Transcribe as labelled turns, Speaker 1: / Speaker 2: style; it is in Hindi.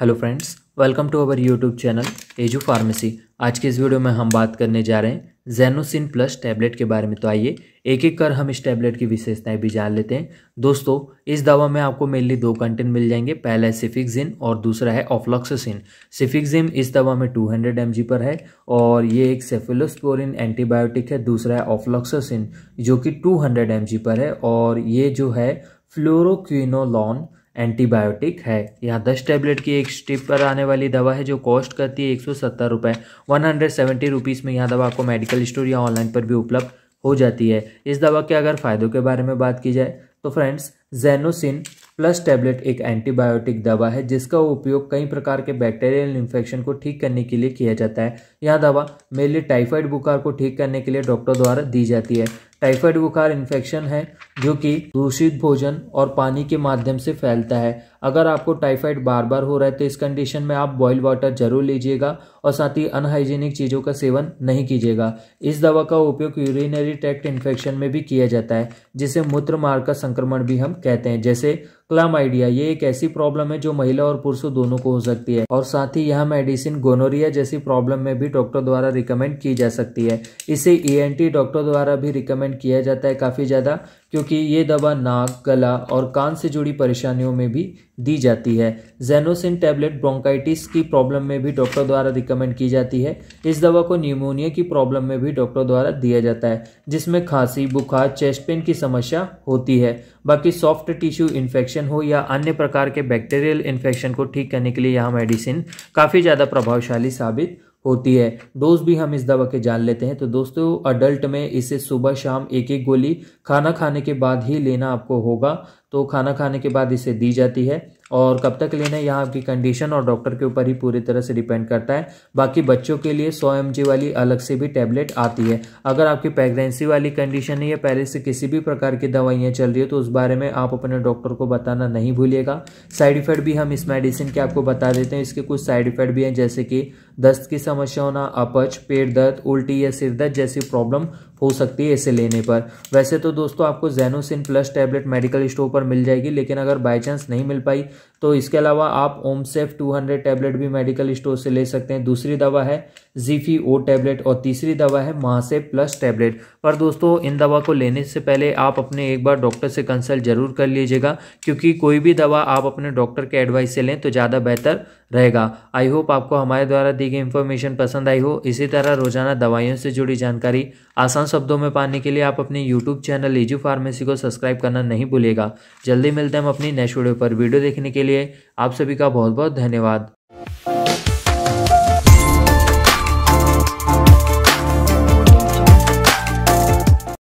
Speaker 1: hello friends welcome to our YouTube channel Edu Pharmacy आज के इस वीडियो में हम बात करने जा रहे हैं जेनोसिन प्लस टैबलेट के बारे में तो आइए एक एक कर हम इस टैबलेट की विशेषताएं भी जान लेते हैं दोस्तों इस दवा में आपको मेनली दो कंटेंट मिल जाएंगे पहला है सिफिक्जिन और दूसरा है ऑफ्लॉक्सिन सिफिक्जिम इस दवा में 200 हंड्रेड पर है और ये एक सेफिलोस्पोरिन एंटीबायोटिक है दूसरा है ऑफ्लॉक्सिन जो कि टू हंड्रेड पर है और ये जो है फ्लोरोक्विनोलॉन एंटीबायोटिक है यहाँ दस टैबलेट की एक स्ट्रिप पर आने वाली दवा है जो कॉस्ट करती है एक सौ सत्तर रुपये वन हंड्रेड सेवेंटी रुपीज़ में यह दवा आपको मेडिकल स्टोर या ऑनलाइन पर भी उपलब्ध हो जाती है इस दवा के अगर फ़ायदों के बारे में बात की जाए तो फ्रेंड्स जेनोसिन प्लस टैबलेट एक एंटीबायोटिक दवा है जिसका उपयोग कई प्रकार के बैक्टीरियल इन्फेक्शन को ठीक करने के लिए किया जाता है यह दवा मेनली टाइफाइड बुखार को ठीक करने के लिए डॉक्टर द्वारा दी जाती है टाइफाइड बुखार इन्फेक्शन है जो कि दूषित भोजन और पानी के माध्यम से फैलता है अगर आपको टाइफाइड बार बार हो रहा है तो इस कंडीशन में आप बॉयल वाटर जरूर लीजिएगा और साथ ही अनहाइजीनिक चीज़ों का सेवन नहीं कीजिएगा इस दवा का उपयोग यूरिनरी ट्रैक्ट इन्फेक्शन में भी किया जाता है जिसे मूत्र मार्ग का संक्रमण भी हम कहते हैं जैसे क्लामाइडिया ये एक ऐसी प्रॉब्लम है जो महिला और पुरुषों दोनों को हो सकती है और साथ ही यह मेडिसिन गोनोरिया जैसी प्रॉब्लम में भी डॉक्टर द्वारा रिकमेंड की जा सकती है इसे ई e डॉक्टर द्वारा भी रिकमेंड किया जाता है काफ़ी ज़्यादा क्योंकि ये दवा नाक गला और कान से जुड़ी परेशानियों में भी दी जाती है जेनोसिन टैबलेट ब्रोंकाइटिस की प्रॉब्लम में भी डॉक्टर द्वारा रिकमेंड की जाती है इस दवा को न्यूमोनिया की प्रॉब्लम में भी डॉक्टर द्वारा दिया जाता है जिसमें खांसी बुखार चेस्ट पेन की समस्या होती है बाकी सॉफ्ट टिश्यू इन्फेक्शन हो या अन्य प्रकार के बैक्टीरियल इन्फेक्शन को ठीक करने के लिए यह मेडिसिन काफ़ी ज़्यादा प्रभावशाली साबित होती है डोज भी हम इस दवा के जान लेते हैं तो दोस्तों अडल्ट में इसे सुबह शाम एक एक गोली खाना खाने के बाद ही लेना आपको होगा तो खाना खाने के बाद इसे दी जाती है और कब तक लेना है यहाँ आपकी कंडीशन और डॉक्टर के ऊपर ही पूरी तरह से डिपेंड करता है बाकी बच्चों के लिए 100 एम वाली अलग से भी टैबलेट आती है अगर आपकी प्रेगनेंसी वाली कंडीशन है या पहले से किसी भी प्रकार की दवाइयाँ चल रही है तो उस बारे में आप अपने डॉक्टर को बताना नहीं भूलिएगा साइड इफेक्ट भी हम इस मेडिसिन के आपको बता देते हैं इसके कुछ साइड इफेक्ट भी हैं जैसे कि दस्त की समस्या होना अपच पेट दर्द उल्टी या सिर दर्द जैसी प्रॉब्लम हो सकती है इसे लेने पर वैसे तो दोस्तों आपको जैनोसिन प्लस टैबलेट मेडिकल स्टोर पर मिल जाएगी लेकिन अगर बाई चांस नहीं मिल पाई तो इसके अलावा आप ओमसेफ 200 टैबलेट भी मेडिकल स्टोर से ले सकते हैं दूसरी दवा है जीफी ओ टैबलेट और तीसरी दवा है महासे प्लस टैबलेट पर दोस्तों इन दवा को लेने से पहले आप अपने एक बार डॉक्टर से कंसल्ट जरूर कर लीजिएगा क्योंकि कोई भी दवा आप अपने डॉक्टर के एडवाइस से लें तो ज़्यादा बेहतर रहेगा आई होप आपको हमारे द्वारा दी गई इन्फॉर्मेशन पसंद आई हो इसी तरह रोजाना दवाइयों से जुड़ी जानकारी आसान शब्दों में पाने के लिए आप अपने यूट्यूब चैनल लीजू फार्मेसी को सब्सक्राइब करना नहीं भूलेगा जल्दी मिलते हैं हम अपनी नेक्स्ट वीडियो पर वीडियो देखने के लिए आप सभी का बहुत बहुत धन्यवाद